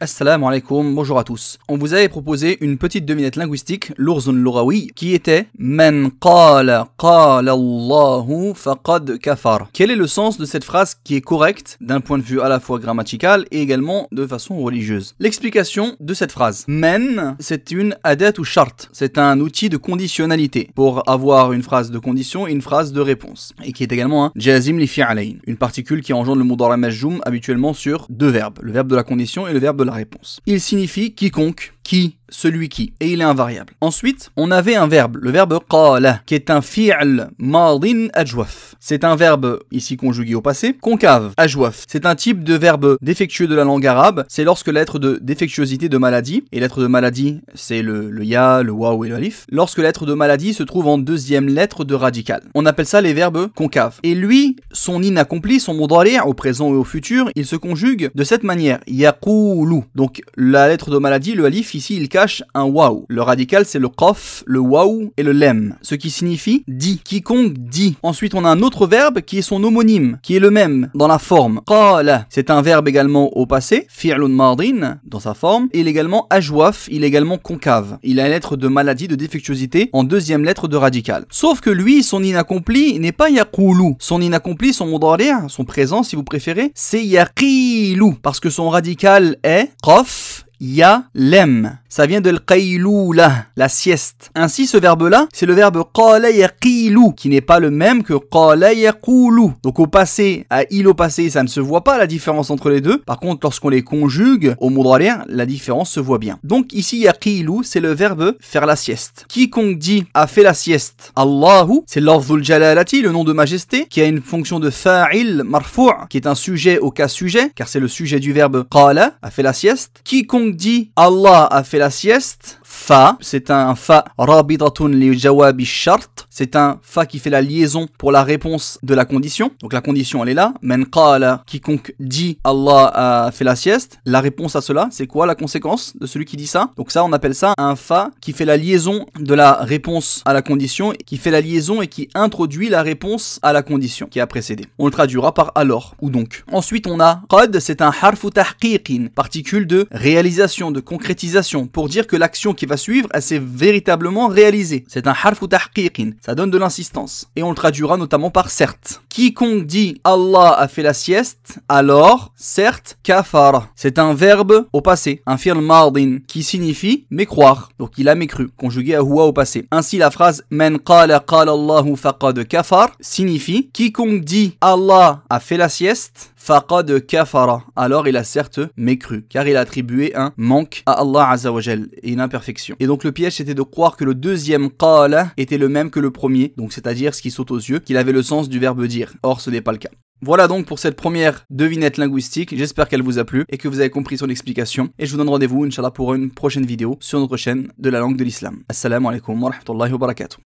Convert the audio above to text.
Assalamu alaikum, bonjour à tous. On vous avait proposé une petite devinette linguistique, l'ourzun lourawi, qui était Man qala qala Allahu faqad kafar. Quel est le sens de cette phrase qui est correcte d'un point de vue à la fois grammatical et également de façon religieuse L'explication de cette phrase. Men, c'est une adat ou charte. C'est un outil de conditionnalité pour avoir une phrase de condition et une phrase de réponse. Et qui est également un jazim li fi'alayn, une particule qui engendre le mot majjoum habituellement sur deux verbes, le verbe de la condition et le verbe de la réponse. Il signifie quiconque qui, celui qui, et il est invariable. Ensuite, on avait un verbe, le verbe qala, qui est un fi'l madin ajwaf. C'est un verbe, ici conjugué au passé, concave, ajwaf. C'est un type de verbe défectueux de la langue arabe, c'est lorsque l'être de défectuosité de maladie, et l'être de maladie, c'est le, ya, le waou et le alif, lorsque l'être de maladie se trouve en deuxième lettre de radical. On appelle ça les verbes concaves. Et lui, son inaccompli, son mudari, au présent et au futur, il se conjugue de cette manière, yaqulu. Donc, la lettre de maladie, le alif, ici, il cache un wow. Le radical, c'est le qaf, le wow et le lem, ce qui signifie dit. Quiconque dit. Ensuite, on a un autre verbe qui est son homonyme, qui est le même dans la forme. Qala, c'est un verbe également au passé, fi'lun mardin dans sa forme. Il est également ajwaf, il est également concave. Il a une lettre de maladie, de défectuosité en deuxième lettre de radical. Sauf que lui, son inaccompli n'est pas yakoulou. Son inaccompli, son mudari, son présent si vous préférez, c'est yaqilu parce que son radical est qaf Ya Ja-lem ça vient de l'qayloula, la sieste. Ainsi, ce verbe-là, c'est le verbe qala yaqilou qui n'est pas le même que qala Donc au passé, à il au passé, ça ne se voit pas la différence entre les deux. Par contre, lorsqu'on les conjugue au mudari, la différence se voit bien. Donc ici, yaqilu, c'est le verbe faire la sieste. Quiconque dit a fait la sieste, Allahu, c'est l'ordre jalalati, le nom de majesté, qui a une fonction de fa'il marfou', qui est un sujet au cas sujet, car c'est le sujet du verbe qala, a fait la sieste. Quiconque dit Allah a fait la la sieste, fa, c'est un fa rabidatun li jawabi shart c'est un fa qui fait la liaison pour la réponse de la condition. Donc la condition elle est là. Men qala, quiconque dit Allah a fait la sieste. La réponse à cela, c'est quoi la conséquence de celui qui dit ça Donc ça, on appelle ça un fa qui fait la liaison de la réponse à la condition, qui fait la liaison et qui introduit la réponse à la condition qui a précédé. On le traduira par alors ou donc. Ensuite, on a qad, c'est un harfu tahqiqin, particule de réalisation, de concrétisation, pour dire que l'action qui va suivre, elle s'est véritablement réalisée. C'est un harfu tahqiqin ça donne de l'insistance. Et on le traduira notamment par certes. Quiconque dit Allah a fait la sieste, alors certes kafar. » C'est un verbe au passé, un fi'l mardin, qui signifie mécroire. Donc il a mécru, conjugué à huwa au passé. Ainsi la phrase men qala qala Allahu faqad kafar signifie quiconque dit Allah a fait la sieste, de kafara. Alors il a certes mécru, car il a attribué un manque à Allah Azzawajal et une imperfection. Et donc le piège c'était de croire que le deuxième qala était le même que le premier, donc c'est-à-dire ce qui saute aux yeux, qu'il avait le sens du verbe dire. Or ce n'est pas le cas. Voilà donc pour cette première devinette linguistique, j'espère qu'elle vous a plu et que vous avez compris son explication et je vous donne rendez-vous Inch'Allah pour une prochaine vidéo sur notre chaîne de la langue de l'islam. Assalamu alaikum wa rahmatullahi wa barakatuh.